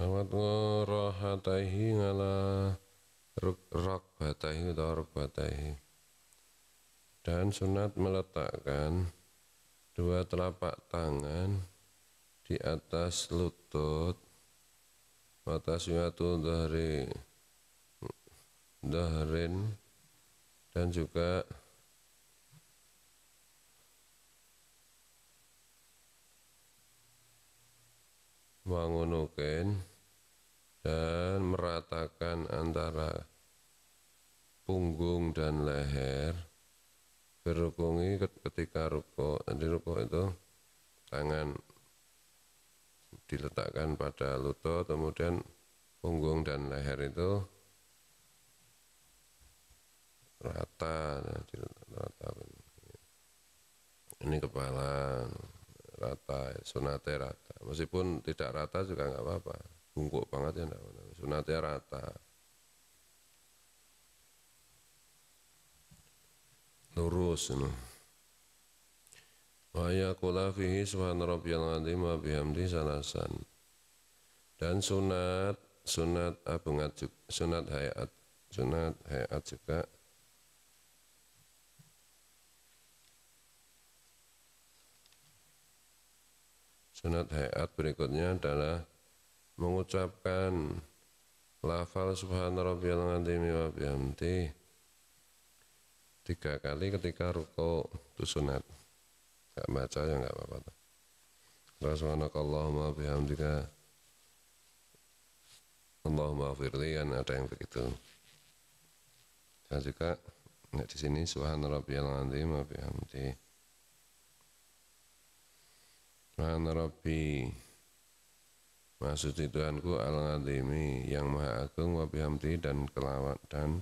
Amat rohatahi ngala rok batahi atau rok batahi. Dan sunat meletakkan dua telapak tangan di atas lutut mata suatu dari dahrin dan juga wangunuken dan meratakan antara punggung dan leher berukungi ketika ruko jadi ruko itu tangan diletakkan pada lutut kemudian punggung dan leher itu rata nah, rata ini kepala rata sunate rata meskipun tidak rata juga nggak apa-apa bungkuk banget ya enggak sunatnya rata lurus no. wa yaqula fihi subhana rabbiyal azim wa bihamdi salasan dan sunat sunat abungat sunat hayat sunat hayat juga sunat hayat berikutnya adalah mengucapkan lafal subhana rabbiyal azim wa bihamdi tiga kali ketika ruko itu sunat nggak baca ya nggak apa-apa Subhanakallahumma bihamdika Allahumma firli kan ada yang begitu dan juga nggak di sini subhanarabbiyal azim wa bihamdi subhanarabbi Maksud Tuhanku al yang Maha Agung wa bihamdi dan kelawat dan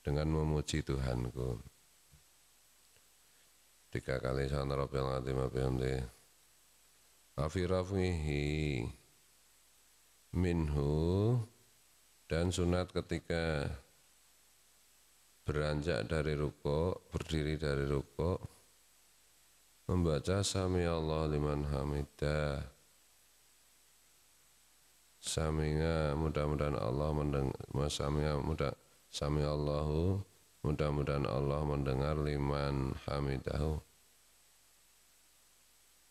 dengan memuji Tuhanku. Tiga kali sana Rabbil Azim wa bihamdi. Afirafihi minhu dan sunat ketika beranjak dari ruko, berdiri dari ruko, membaca Sami Allah liman hamidah saminya mudah-mudahan Allah mendengar saminya mudah sami Allahu mudah-mudahan Allah mendengar liman hamidahu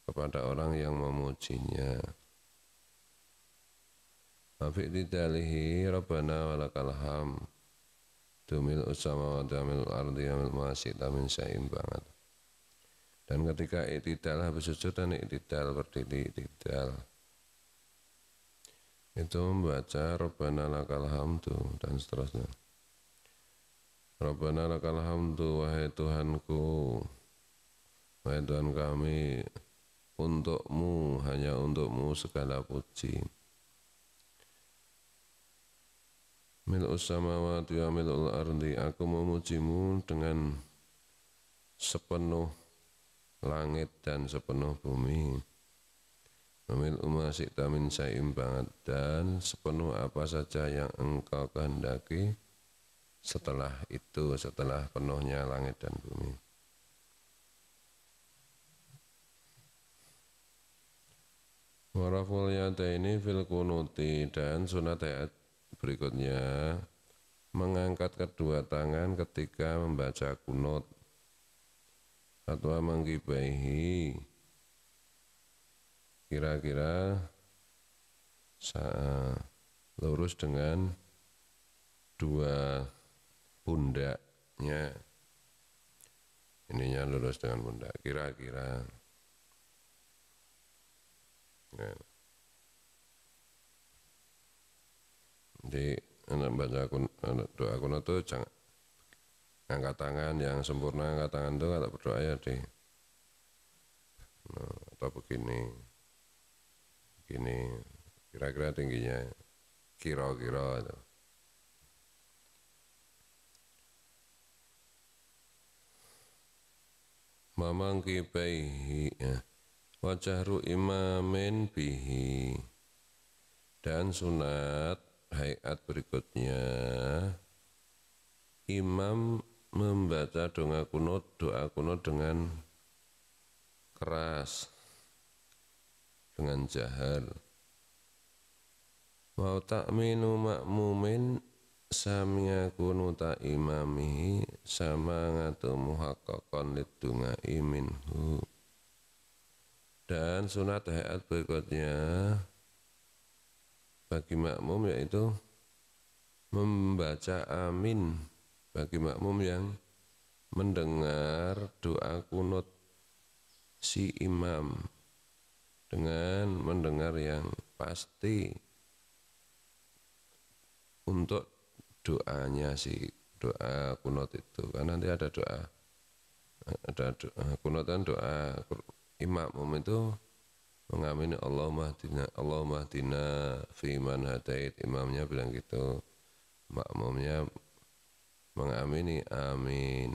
kepada orang yang memujinya Afi didalihi Rabbana walakal ham Dumil usama wa damil ardi amil masyid amin sa'im banget Dan ketika itidal habis sujud dan itidal berdiri itidal itu membaca Rabbana lakal hamdu dan seterusnya Rabbana lakal hamdu wahai Tuhanku wahai Tuhan kami untukmu hanya untukmu segala puji Mil'us samawati wa mil'ul ardi Aku memujimu dengan sepenuh langit dan sepenuh bumi Amil umasik tamin saim banget dan sepenuh apa saja yang engkau kehendaki setelah itu, setelah penuhnya langit dan bumi. Waraful ini fil kunuti dan sunat berikutnya mengangkat kedua tangan ketika membaca kunut atau menggibaihi kira-kira lurus dengan dua pundaknya ininya lurus dengan pundak kira-kira nah. jadi anak baca anak doa kuno itu jangan angkat tangan yang sempurna angkat tangan itu kalau berdoa ya di nah, atau begini gini kira-kira tingginya kira-kira itu. Mamang ya. wajah wajahru imamin bihi dan sunat hayat berikutnya imam membaca doa kunut doa kunut dengan keras dengan jahal wa ta'minu ma'mumin samia kunuta imamihi sama ngatu muhaqqaqan lidunga iminhu dan sunat hayat berikutnya bagi makmum yaitu membaca amin bagi makmum yang mendengar doa kunut si imam dengan mendengar yang pasti untuk doanya si doa kunot itu kan nanti ada doa ada doa, kunot dan doa imam itu mengamini Allahumma dina Allahumma dina fi man hadait imamnya bilang gitu makmumnya mengamini amin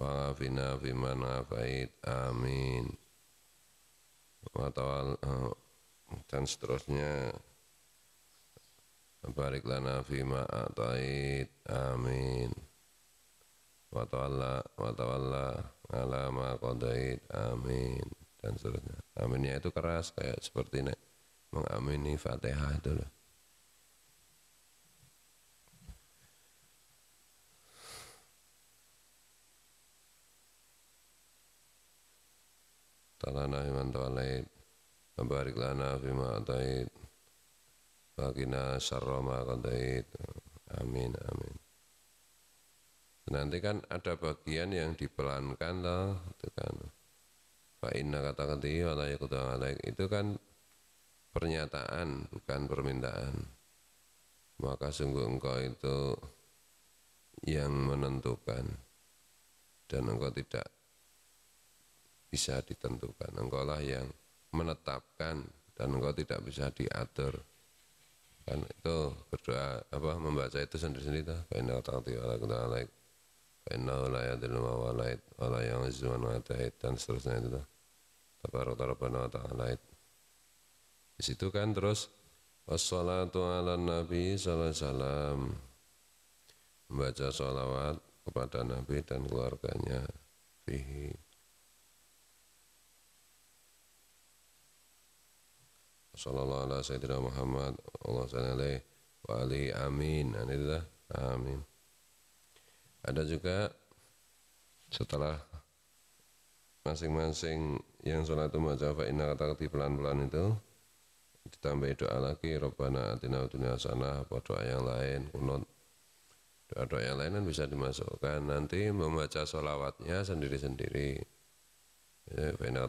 wa fi man afait amin atau eh, dan seterusnya Barik lana fima atait amin wa ta'ala wa ta'ala ala ma qadait amin dan seterusnya aminnya itu keras kayak seperti ini mengamini fatihah itu loh Talana لنا بمن توليت وبارك لنا فيما bagina وقنا شر ما قضيت آمين آمين Nanti kan ada bagian yang dipelankan lah, itu kan. Pak Inna kata ketiga, alaik itu kan pernyataan bukan permintaan maka sungguh engkau itu yang menentukan dan engkau tidak bisa ditentukan. Engkau lah yang menetapkan dan engkau tidak bisa diatur. Kan itu berdoa apa membaca itu sendiri-sendiri dah. Bainal taqti ala kudalaik. Bainal la yadil mawalait. Wala yang izzuman wa dan seterusnya itu dah. Tabarak rabbana wa ta'ala. Di situ kan terus wassalatu ala nabi sallallahu alaihi wasallam. Membaca sholawat kepada Nabi dan keluarganya. Fihi sallallahu ala sayyidina Muhammad Allah sallallahu wa alihi amin anillah amin ada juga setelah masing-masing yang sholat itu baca fa inna pelan-pelan itu ditambah doa lagi Rabbana atina dunia sana apa doa yang lain kunut doa-doa yang lain kan bisa dimasukkan nanti membaca sholawatnya sendiri-sendiri tidak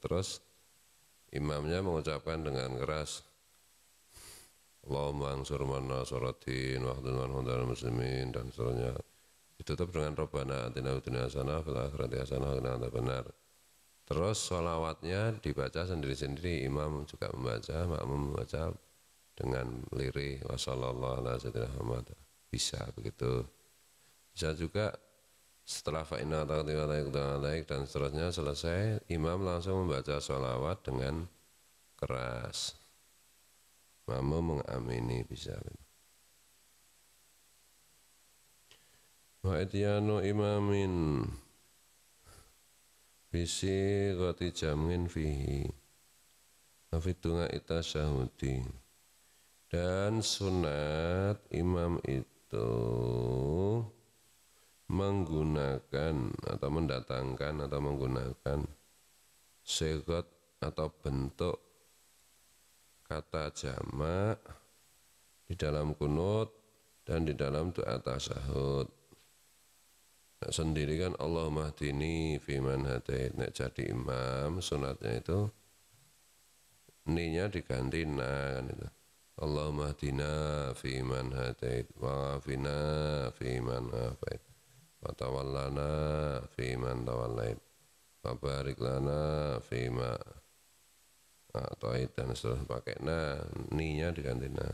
terus imamnya mengucapkan dengan keras Allahumma ansur man nasaratin wahdul man hundal muslimin dan seterusnya ditutup dengan Rabbana atina dunia hasanah fil akhirati hasanah wa benar terus sholawatnya dibaca sendiri-sendiri imam juga membaca makmum membaca dengan lirih wasallallahu alaihi wasallam bisa begitu bisa juga setelah fa'ina naik dan seterusnya selesai imam langsung membaca sholawat dengan keras mamu mengamini bisa wa ityanu imamin bisi goti jamin fihi afidunga ita syahudi dan sunat imam itu itu menggunakan atau mendatangkan atau menggunakan segot atau bentuk kata jamak di dalam kunut dan di dalam doa tasahud. Nah, sendiri kan Allah mahdini fiman hadait. Nah, jadi imam sunatnya itu ninya diganti nah kan itu. اللهم اهدنا فيمن هديت وعافنا fi عافيت وتولنا فيمن توليت وبارك لنا فيما أعطيت dan seterusnya pakai na ninya diganti na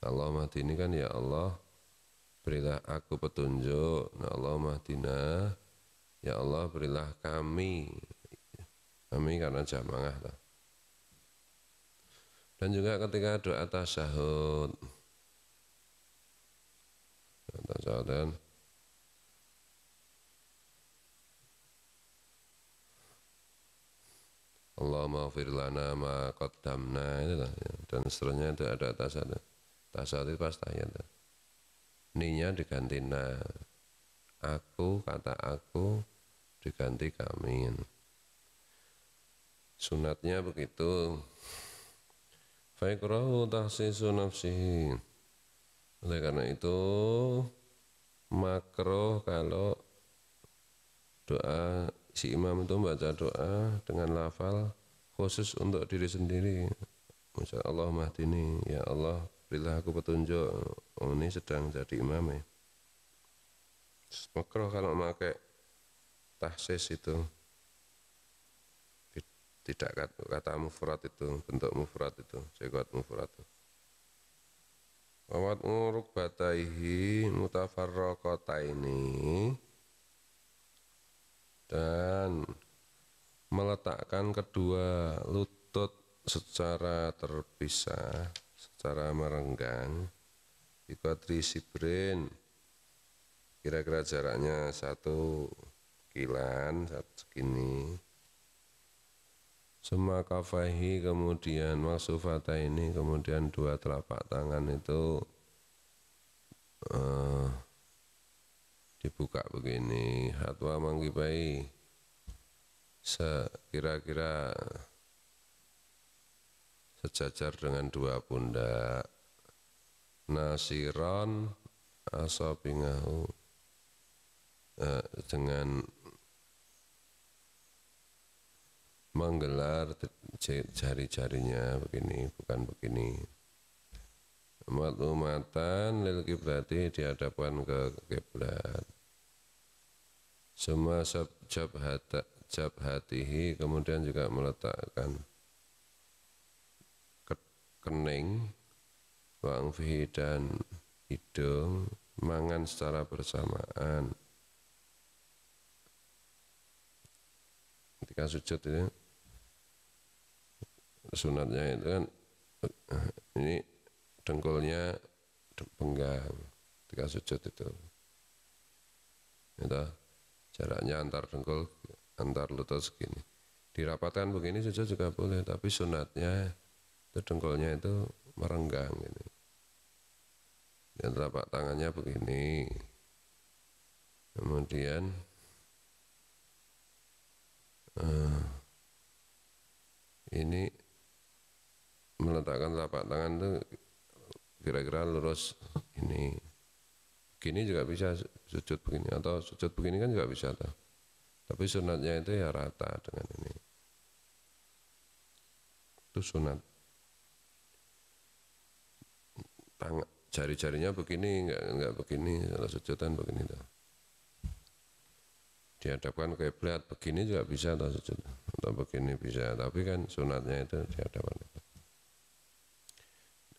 Allahumma ini kan ya Allah berilah aku petunjuk nah Allahumma dina ya Allah berilah kami kami karena jamangah lah dan juga ketika doa tasahud kata dan Allahumma fir lana ma qaddamna itu lah, ya. dan seterusnya itu ada tasawuf tasawuf itu pasti ya. ninya diganti na aku kata aku diganti kamin sunatnya begitu Faikrahu tahsisu nafsihi. Oleh karena itu makro kalau doa si imam itu membaca doa dengan lafal khusus untuk diri sendiri. Masya Allah mahdini, ya Allah berilah aku petunjuk. Oh ini sedang jadi imam ya. Makro kalau pakai tahsis itu tidak kata, kata mufrad itu bentuk mufrad itu kuat mufrad itu Wawat muruk bataihi mutafarrokota ini dan meletakkan kedua lutut secara terpisah, secara merenggang di sibrin kira-kira jaraknya satu kilan, satu segini semua kafahi kemudian maksufata ini kemudian dua telapak tangan itu uh, dibuka begini hatwa manggibai sekira-kira sejajar dengan dua pundak nasiron asopingahu uh, eh, dengan menggelar jari-jarinya begini bukan begini matlumatan lil kiblati dihadapkan ke kiblat semua jab hata jab hatihi kemudian juga meletakkan kening wangfihi dan hidung mangan secara bersamaan ketika sujud itu sunatnya itu kan ini dengkulnya penggang ketika sujud itu itu jaraknya antar dengkul antar lutut segini dirapatkan begini sujud juga boleh tapi sunatnya itu dengkulnya itu merenggang ini gitu. dan telapak tangannya begini kemudian uh, ini meletakkan telapak tangan itu kira-kira lurus ini gini juga bisa sujud begini atau sujud begini kan juga bisa tuh tapi sunatnya itu ya rata dengan ini itu sunat tangan jari-jarinya begini enggak enggak begini kalau sujudan begini tuh dihadapkan kiblat begini juga bisa atau sujud atau begini bisa tapi kan sunatnya itu dihadapkan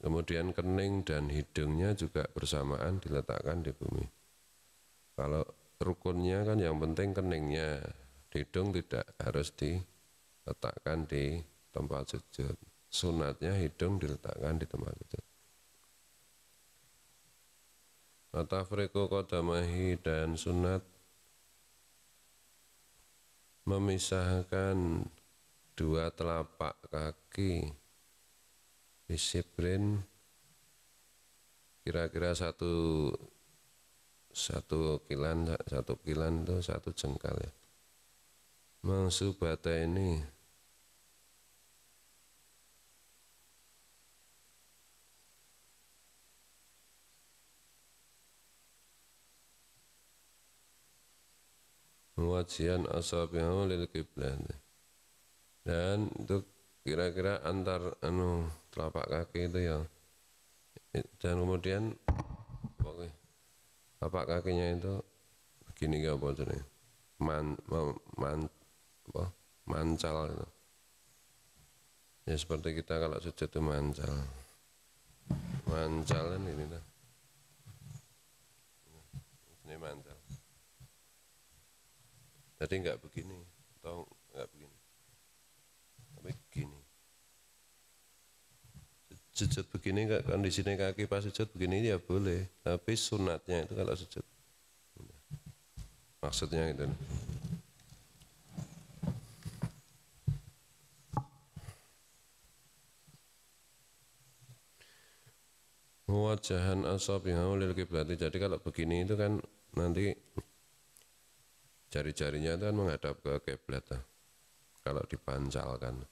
kemudian kening dan hidungnya juga bersamaan diletakkan di bumi kalau rukunnya kan yang penting keningnya hidung tidak harus diletakkan di tempat sujud sunatnya hidung diletakkan di tempat sujud Matafriku kodamahi dan sunat memisahkan dua telapak kaki disiplin kira-kira satu satu kilan satu kilan itu satu jengkal ya mengsubatai ini wajian asabiha lil kiblat dan itu kira-kira antar anu telapak kaki itu ya dan kemudian oke telapak kakinya itu begini gak apa nih man, man, apa, mancal itu ya seperti kita kalau sujud itu mancal mancalan ini dah ini mancal tadi nggak begini atau nggak begini tapi begini sujud begini di sini kaki pas sujud begini ya boleh tapi sunatnya itu kalau sujud maksudnya gitu wajahan asabiha lil kiblati jadi kalau begini itu kan nanti jari-jarinya itu kan menghadap ke kiblat kalau dipancalkan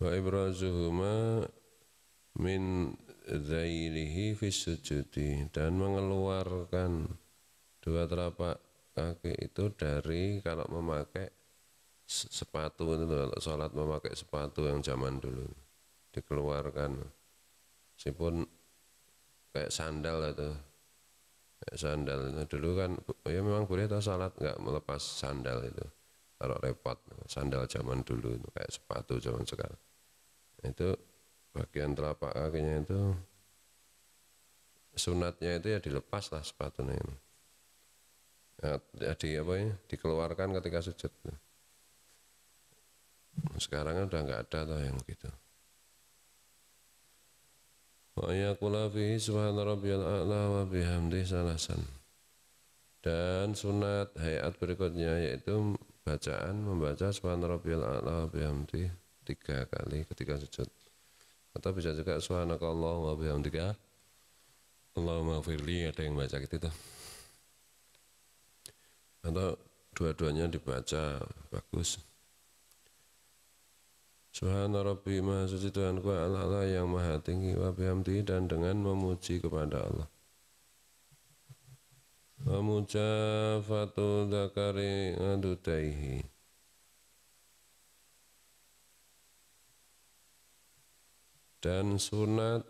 wa ibrazuhuma min zailihi fi sujudi dan mengeluarkan dua telapak kaki itu dari kalau memakai sepatu itu kalau sholat memakai sepatu yang zaman dulu dikeluarkan meskipun kayak sandal atau kayak sandal nah, dulu kan ya memang boleh tuh sholat nggak melepas sandal itu kalau repot sandal zaman dulu itu kayak sepatu zaman sekarang itu bagian telapak kakinya itu sunatnya itu ya dilepas lah sepatunya ini ya, ya di apa ya dikeluarkan ketika sujud sekarang kan udah nggak ada toh yang gitu. Wa yaqula fihi subhana rabbiyal a'la wa bihamdi salasan. Dan sunat hayat berikutnya yaitu bacaan membaca subhana rabbiyal a'la wa bihamdi tiga kali ketika sujud. Atau bisa juga subhanakallah wa bihamdika Allahumma firli ada yang baca gitu tuh. Atau dua-duanya dibaca bagus Subhana Rabbi Maha Suci Tuhanku Allah yang Maha Tinggi wa bihamdi dan dengan memuji kepada Allah. Wa mujafatu Dakari Adutaihi Dan sunat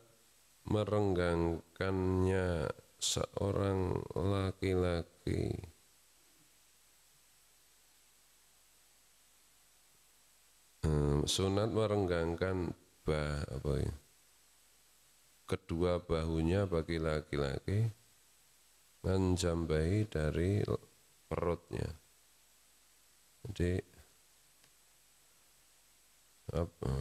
merenggangkannya seorang laki-laki sunat merenggangkan bah, apa ya? kedua bahunya bagi laki-laki menjambahi dari perutnya. Jadi apa?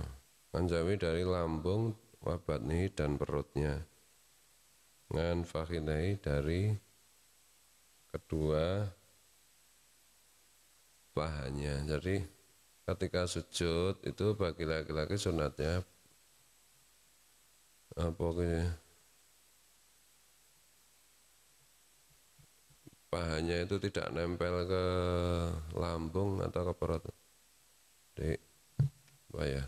Menjambahi dari lambung, wabatni dan perutnya. dengan fakhidai dari kedua bahannya Jadi ketika sujud itu bagi laki-laki sunatnya apa gini pahanya itu tidak nempel ke lambung atau ke perut dek ya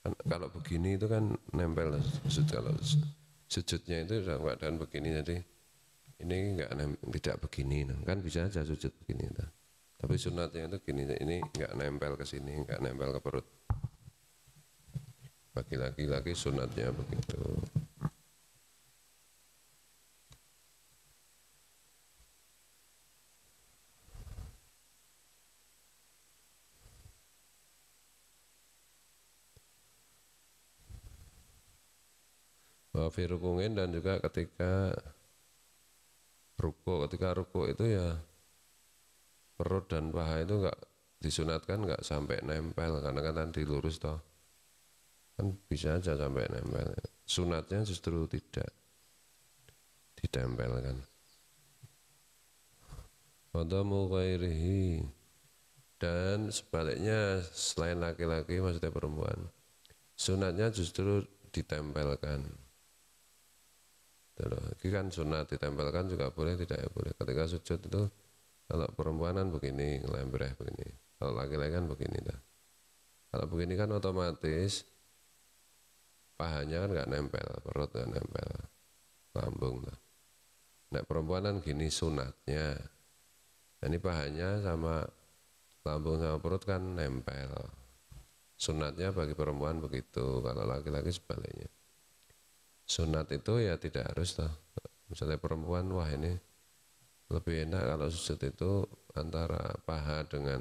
kan, kalau begini itu kan nempel sujud kalau sujudnya itu dalam keadaan begini jadi ini enggak tidak begini kan bisa aja sujud begini tapi sunatnya itu gini, ini nggak nempel ke sini, nggak nempel ke perut. Bagi laki-laki sunatnya begitu. Wafi dan juga ketika ruko, ketika ruko itu ya perut dan paha itu enggak disunatkan enggak sampai nempel karena kan tadi lurus toh kan bisa aja sampai nempel sunatnya justru tidak ditempelkan Wadamu ghairihi dan sebaliknya selain laki-laki maksudnya perempuan sunatnya justru ditempelkan gitu Ini kan sunat ditempelkan juga boleh tidak ya boleh ketika sujud itu kalau perempuanan begini, lembreh ya, begini. Kalau laki-laki kan begini dah. Kalau begini kan otomatis pahanya kan nggak nempel, perut nggak nempel, lambung dah. Nah perempuanan gini sunatnya. ini pahanya sama lambung sama perut kan nempel. Sunatnya bagi perempuan begitu, kalau laki-laki sebaliknya. Sunat itu ya tidak harus tuh. Misalnya perempuan wah ini lebih enak kalau sujud itu antara paha dengan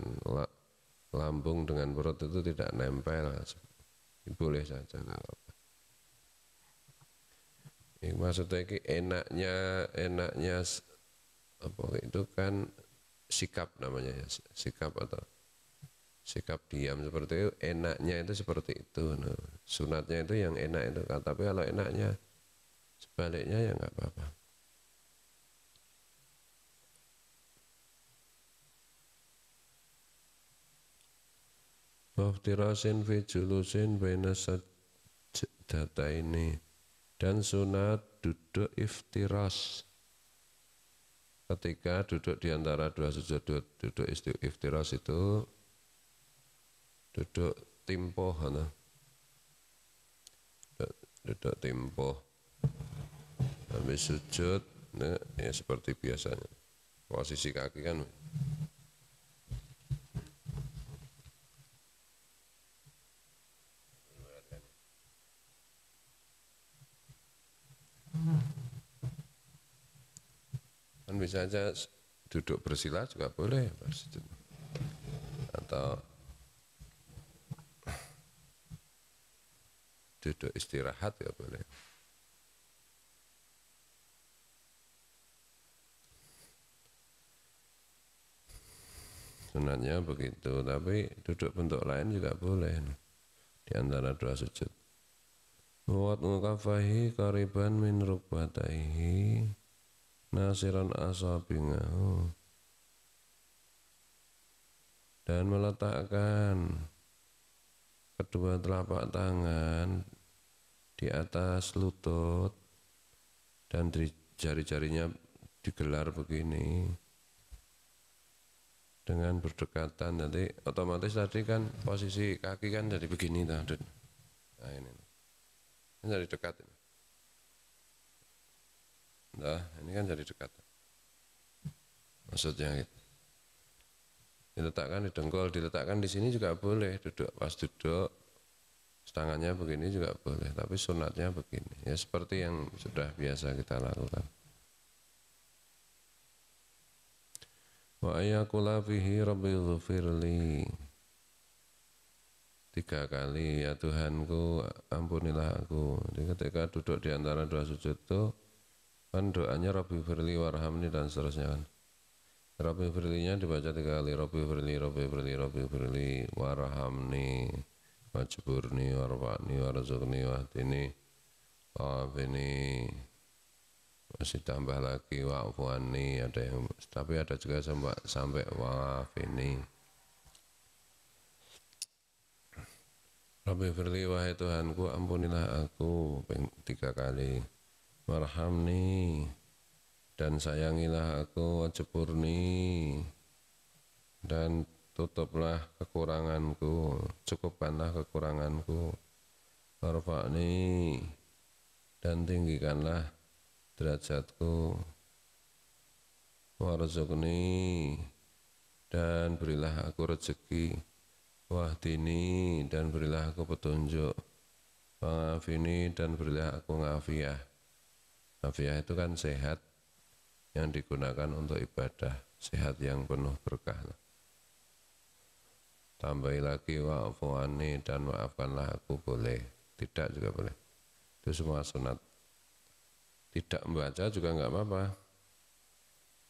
lambung dengan perut itu tidak nempel boleh saja ya, maksudnya ini enaknya enaknya apa itu kan sikap namanya ya sikap atau sikap diam seperti itu enaknya itu seperti itu nah, sunatnya itu yang enak itu kan tapi kalau enaknya sebaliknya ya nggak apa-apa waftirasin fi julusin baina data ini dan sunat duduk iftiras ketika duduk di antara dua sujud duduk iftiras itu duduk timpo nah. duduk, duduk timpo habis sujud nah, ya seperti biasanya posisi kaki kan misalnya duduk bersila juga boleh bersujud. Atau duduk istirahat ya boleh. Sunatnya begitu, tapi duduk bentuk lain juga boleh di antara dua sujud. Wat mukafahi kariban min rukbataihi nasiran asabinya oh. dan meletakkan kedua telapak tangan di atas lutut dan jari-jarinya digelar begini dengan berdekatan nanti otomatis tadi kan posisi kaki kan jadi begini tadi nah ini ini dari dekat ini Nah, ini kan jadi dekat. Maksudnya gitu. Diletakkan di dengkul, diletakkan di sini juga boleh, duduk pas duduk tangannya begini juga boleh, tapi sunatnya begini. Ya seperti yang sudah biasa kita lakukan. Wa ayakula fihi rabbi ghafirli tiga kali ya Tuhanku ampunilah aku jadi ketika duduk di antara dua sujud itu kan doanya Rabbi Firli Warhamni dan seterusnya kan Rabbi Firlinya dibaca tiga kali Rabbi Firli, Rabbi Firli, Rabbi Firli Warhamni Majburni, Warfa'ni, Warzukni, Wahdini Wa'afini masih tambah lagi wa'fuani ada yang tapi ada juga sampai sampai wa'afini Rabbi Firli, wahai Tuhanku, ampunilah aku tiga kali warhamni dan sayangilah aku wajepurni dan tutuplah kekuranganku cukupkanlah kekuranganku warfa'ni dan tinggikanlah derajatku warzukni dan berilah aku rezeki wahdini dan berilah aku petunjuk pengafini dan berilah aku ngafiah Tafiyah itu kan sehat yang digunakan untuk ibadah, sehat yang penuh berkah. Tambahi lagi wa'afu'ani dan maafkanlah aku boleh, tidak juga boleh. Itu semua sunat. Tidak membaca juga enggak apa-apa.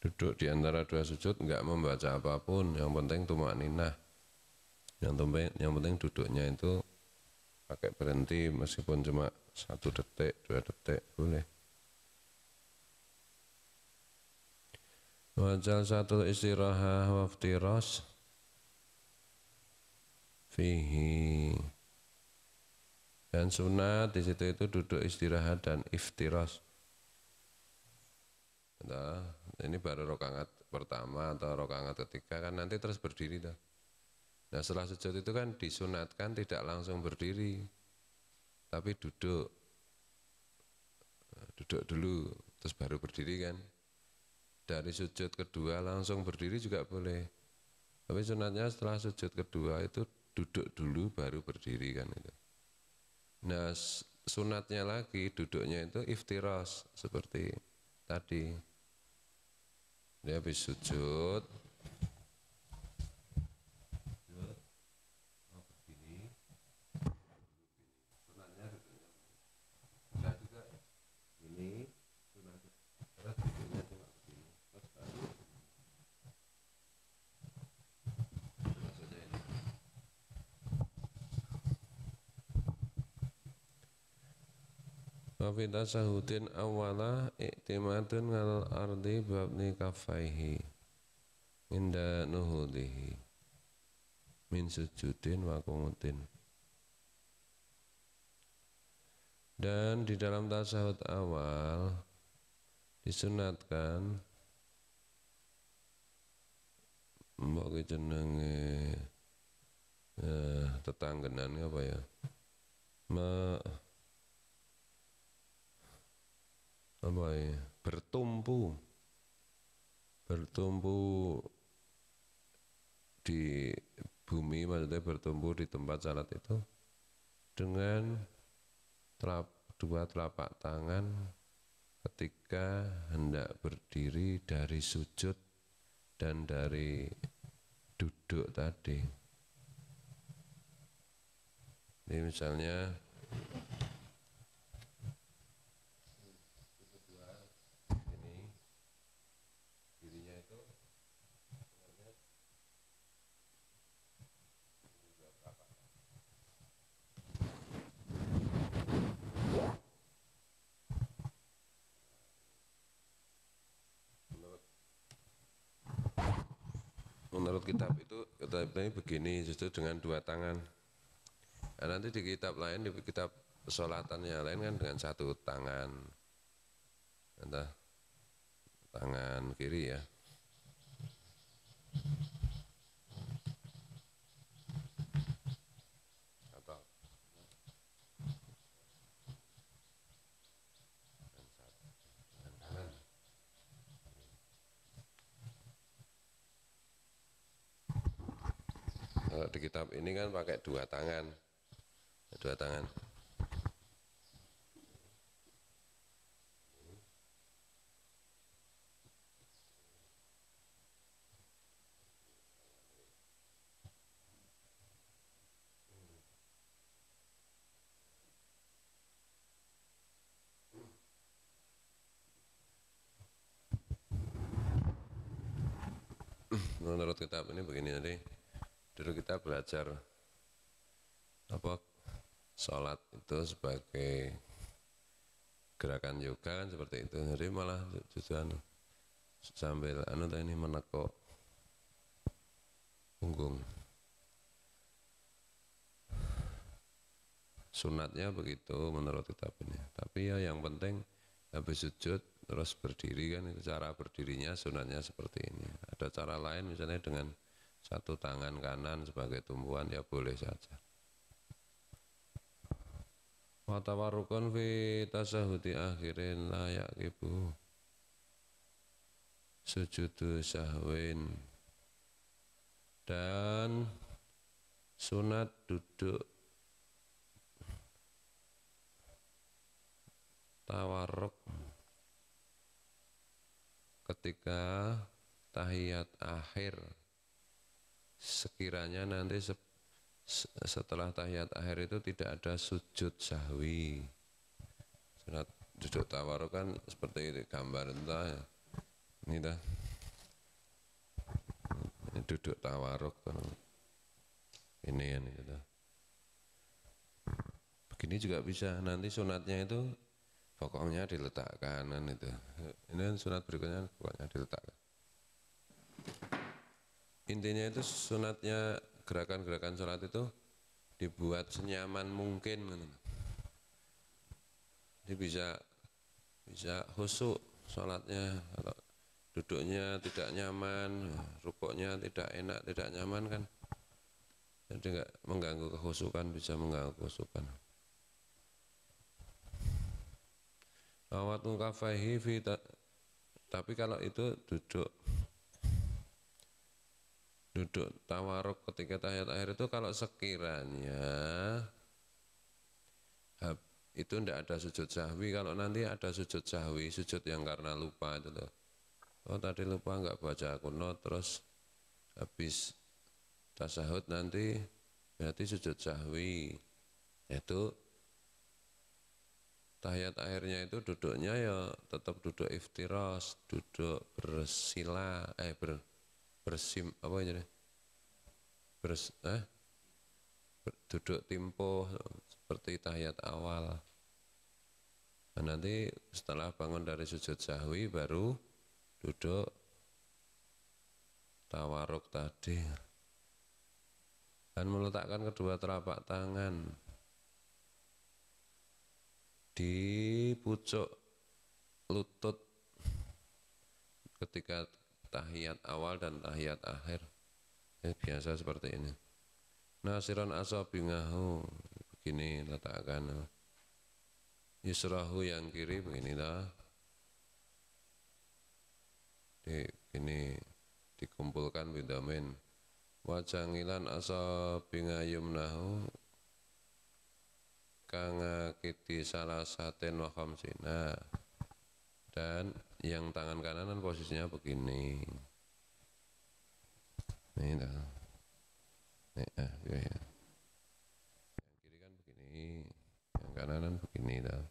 Duduk di antara dua sujud enggak membaca apapun, yang penting tumak ninah. Yang yang penting duduknya itu pakai berhenti meskipun cuma satu detik, dua detik boleh. wa jalsatul istirahah wa iftiras fihi dan sunat di situ itu duduk istirahat dan iftiras nah, ini baru rokangat pertama atau rokangat ketiga kan nanti terus berdiri dah. nah setelah sujud itu kan disunatkan tidak langsung berdiri tapi duduk nah, duduk dulu terus baru berdiri kan dari sujud kedua langsung berdiri juga boleh tapi sunatnya setelah sujud kedua itu duduk dulu baru berdiri kan itu nah sunatnya lagi duduknya itu iftiros seperti tadi dia habis sujud wa sahutin awala iktimadun ngal ardi babni kafaihi inda nuhudihi min sujudin wa kumutin dan di dalam tasahud awal disunatkan mbok jenenge eh tetanggenan apa ya ma. bertumpu bertumpu di bumi maksudnya bertumbuh di tempat salat itu dengan telap, dua telapak tangan ketika hendak berdiri dari sujud dan dari duduk tadi. Ini misalnya Ini begini justru dengan dua tangan nah, nanti di kitab lain di kitab sholatannya lain kan dengan satu tangan entah tangan kiri ya kalau di kitab ini kan pakai dua tangan dua tangan hmm, menurut kitab ini begini tadi dulu kita belajar apa sholat itu sebagai gerakan yoga kan seperti itu jadi malah justru anu, sambil anu ini menekuk punggung sunatnya begitu menurut kitab ini tapi ya yang penting habis sujud terus berdiri kan cara berdirinya sunatnya seperti ini ada cara lain misalnya dengan satu tangan kanan sebagai tumbuhan ya boleh saja watawarukun fi tasahuti akhirin layak ibu sujudu sahwin dan sunat duduk tawaruk ketika tahiyat akhir sekiranya nanti se setelah tahiyat akhir itu tidak ada sujud sahwi surat duduk tawar kan seperti ini, gambar entah ya. ini dah ini duduk tawaruk kan. ini ya kan ini dah begini juga bisa nanti sunatnya itu pokoknya diletak kanan itu ini kan sunat berikutnya pokoknya diletak intinya itu sunatnya gerakan-gerakan sholat itu dibuat senyaman mungkin ini bisa bisa khusuk sholatnya kalau duduknya tidak nyaman rukuknya tidak enak tidak nyaman kan jadi tidak mengganggu kehusukan bisa mengganggu kehusukan awatun kafahi tapi kalau itu duduk duduk tawaruk ketika tahiyat akhir itu kalau sekiranya itu ndak ada sujud sahwi kalau nanti ada sujud sahwi sujud yang karena lupa itu loh oh tadi lupa nggak baca kuno terus habis tasahud nanti berarti sujud sahwi itu tahiyat akhirnya itu duduknya ya tetap duduk iftiros duduk bersila eh ber, bersim apa ini bers eh duduk timpo seperti tahiyat awal dan nah, nanti setelah bangun dari sujud sahwi baru duduk tawaruk tadi dan meletakkan kedua telapak tangan di pucuk lutut ketika tahiyat awal dan tahiyat akhir ya, biasa seperti ini nasiron asobingahu begini letakkan yusrahu yang kiri dah, di ini dikumpulkan bidamin wajangilan asabinga nahu kanga kiti salah satin wa dan yang tangan kanan kan posisinya begini ini dah ini ah ya, ya yang kiri kan begini yang kanan kan begini dah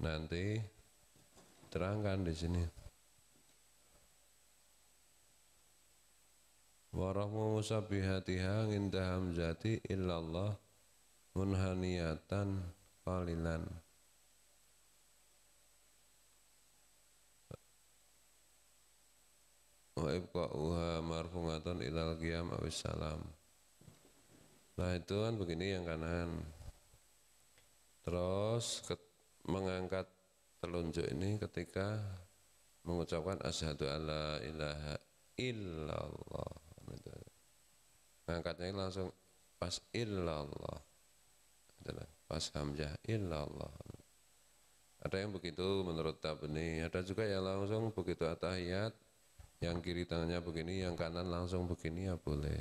nanti terangkan di sini warahmu musabihatiha indah hamzati illallah munhaniyatan palilan wa ibqa'uha marfu'atun ilal qiyam awis salam nah itu kan begini yang kanan terus ke, mengangkat telunjuk ini ketika mengucapkan asyhadu alla ilaha illallah kan mengangkatnya langsung pas illallah pas hamzah illallah ada yang begitu menurut Tabni, ada juga yang langsung begitu atahiyat yang kiri tangannya begini yang kanan langsung begini ya boleh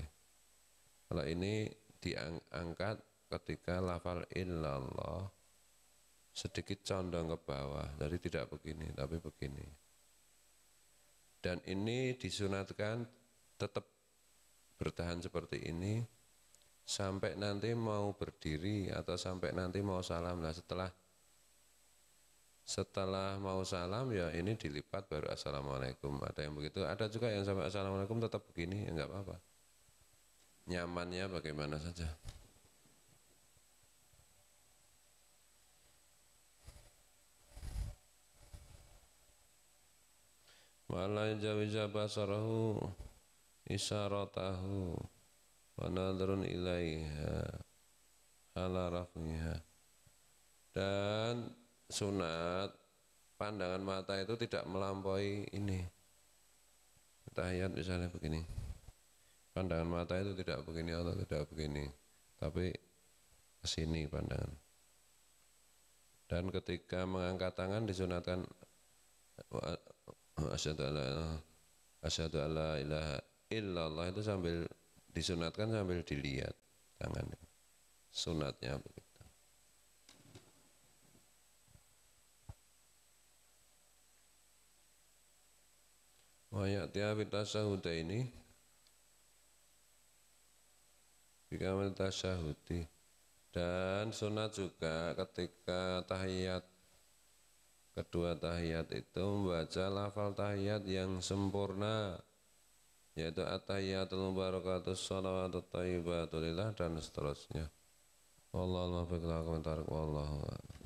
kalau ini diangkat ketika lafal illallah sedikit condong ke bawah jadi tidak begini tapi begini dan ini disunatkan tetap bertahan seperti ini sampai nanti mau berdiri atau sampai nanti mau salam Nah setelah setelah mau salam ya ini dilipat baru assalamualaikum ada yang begitu ada juga yang sampai assalamualaikum tetap begini ya nggak apa-apa nyamannya bagaimana saja wala jawi basarahu isyaratahu wa nadrun ilaiha ala rafiha dan sunat pandangan mata itu tidak melampaui ini tahiyat misalnya begini pandangan mata itu tidak begini atau tidak begini tapi ke sini pandangan dan ketika mengangkat tangan disunatkan asyhadu alla asyhadu ilaha illallah itu sambil disunatkan sambil dilihat tangannya sunatnya begitu wa ya'tiha bitasahuda ini bikamil tasahudi dan sunat juga ketika tahiyat kedua tahiyat itu membaca lafal tahiyat yang sempurna yaitu atahiyatul tahiyatul mubarakatus salawatut thayyibatulillah dan seterusnya Allahumma fiqh komentar wallahu a'lam